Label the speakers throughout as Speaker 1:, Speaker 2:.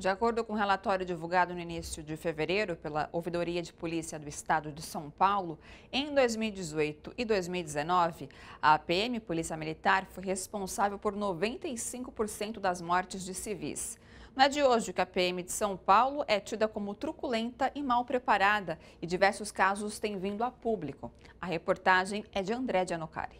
Speaker 1: De acordo com um relatório divulgado no início de fevereiro pela Ouvidoria de Polícia do Estado de São Paulo, em 2018 e 2019, a PM, Polícia Militar, foi responsável por 95% das mortes de civis. Não é de hoje que a PM de São Paulo é tida como truculenta e mal preparada e diversos casos têm vindo a público. A reportagem é de André de Anocari.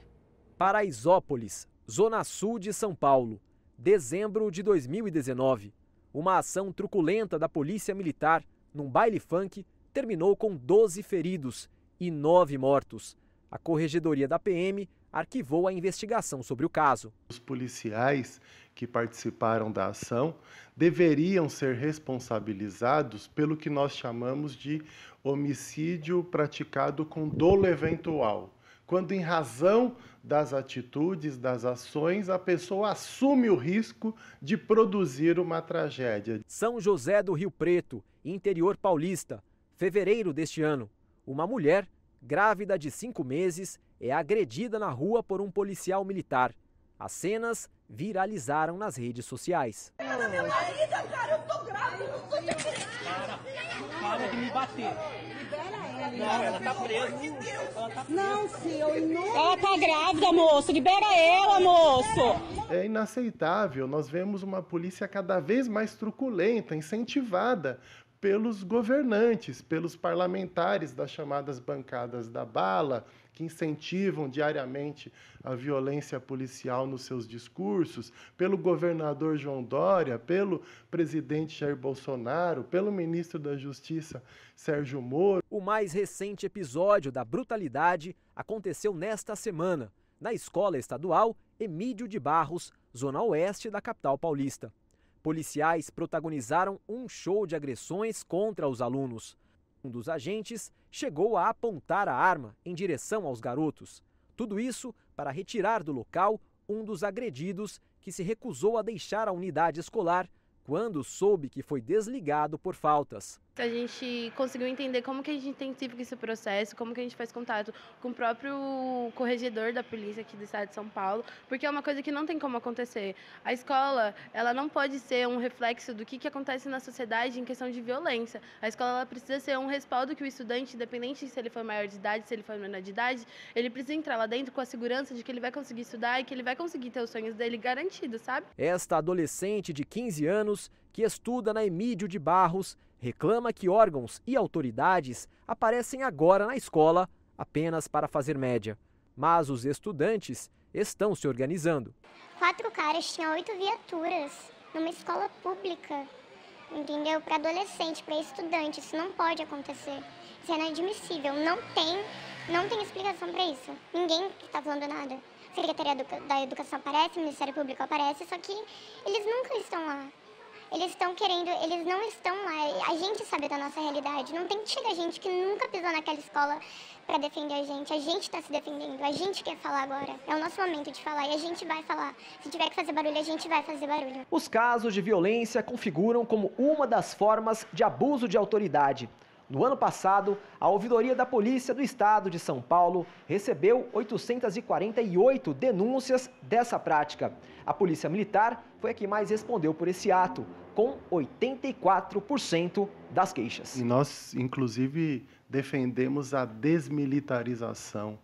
Speaker 2: Paraisópolis, zona sul de São Paulo, dezembro de 2019. Uma ação truculenta da polícia militar num baile funk terminou com 12 feridos e 9 mortos. A corregedoria da PM arquivou a investigação sobre o caso. Os policiais que
Speaker 3: participaram da ação deveriam ser responsabilizados pelo que nós chamamos de homicídio praticado com dolo eventual quando, em razão das atitudes, das ações, a pessoa assume o risco
Speaker 2: de produzir uma tragédia. São José do Rio Preto, interior paulista, fevereiro deste ano. Uma mulher, grávida de cinco meses, é agredida na rua por um policial militar. As cenas viralizaram nas redes sociais.
Speaker 1: Cara, meu marido, cara, eu tô grávida, não Para,
Speaker 2: para de me bater. Não, ela tá tá Não,
Speaker 4: Ela tá grávida, moço. Libera ela, moço.
Speaker 3: É inaceitável. Nós vemos uma polícia cada vez mais truculenta, incentivada pelos governantes, pelos parlamentares das chamadas bancadas da bala, que incentivam diariamente a violência policial nos seus discursos, pelo governador João Dória, pelo presidente Jair Bolsonaro, pelo ministro da Justiça
Speaker 2: Sérgio Moro. O mais recente episódio da brutalidade aconteceu nesta semana, na Escola Estadual Emílio de Barros, zona oeste da capital paulista. Policiais protagonizaram um show de agressões contra os alunos. Um dos agentes chegou a apontar a arma em direção aos garotos. Tudo isso para retirar do local um dos agredidos que se recusou a deixar a unidade escolar quando soube que foi desligado por faltas
Speaker 4: a gente conseguiu entender como que a gente intensifica esse processo, como que a gente faz contato com o próprio corregedor da polícia aqui do estado de São Paulo, porque é uma coisa que não tem como acontecer. A escola, ela não pode ser um reflexo do que, que acontece na sociedade em questão de violência. A escola ela precisa ser um respaldo que o estudante, independente se ele for maior de idade, se ele for menor de idade, ele precisa entrar lá dentro com a segurança de que ele vai conseguir estudar e que ele vai conseguir ter os sonhos dele garantidos, sabe?
Speaker 2: Esta adolescente de 15 anos que estuda na Emídio de Barros reclama que órgãos e autoridades aparecem agora na escola apenas para fazer média. Mas os estudantes estão se organizando.
Speaker 4: Quatro caras tinham oito viaturas numa escola pública, entendeu? Para adolescente, para estudante, isso não pode acontecer. Isso é inadmissível. Não tem, não tem explicação para isso. Ninguém está falando nada. Secretaria da Educação aparece, Ministério Público aparece, só que eles nunca estão lá eles estão querendo, eles não estão lá. A gente sabe da nossa realidade. Não tem que chegar gente que nunca pisou naquela escola para defender a gente. A gente está se defendendo. A gente quer falar agora. É o nosso momento de falar e a gente vai falar. Se tiver que fazer barulho, a gente vai fazer barulho.
Speaker 2: Os casos de violência configuram como uma das formas de abuso de autoridade. No ano passado, a ouvidoria da Polícia do Estado de São Paulo recebeu 848 denúncias dessa prática. A Polícia Militar foi a que mais respondeu por esse ato, com 84% das queixas. E nós,
Speaker 3: inclusive, defendemos a desmilitarização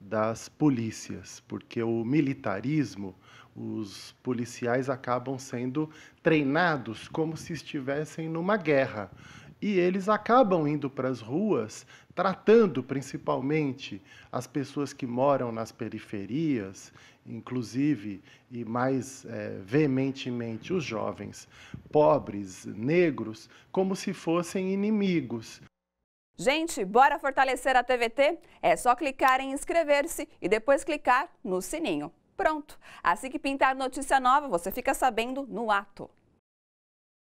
Speaker 3: das polícias, porque o militarismo, os policiais acabam sendo treinados como se estivessem numa guerra e eles acabam indo para as ruas tratando principalmente as pessoas que moram nas periferias, inclusive e mais é, veementemente os jovens, pobres, negros, como se fossem inimigos.
Speaker 1: Gente, bora fortalecer a TVT? É só clicar em inscrever-se e depois clicar no sininho. Pronto! Assim que pintar notícia nova, você fica sabendo no ato.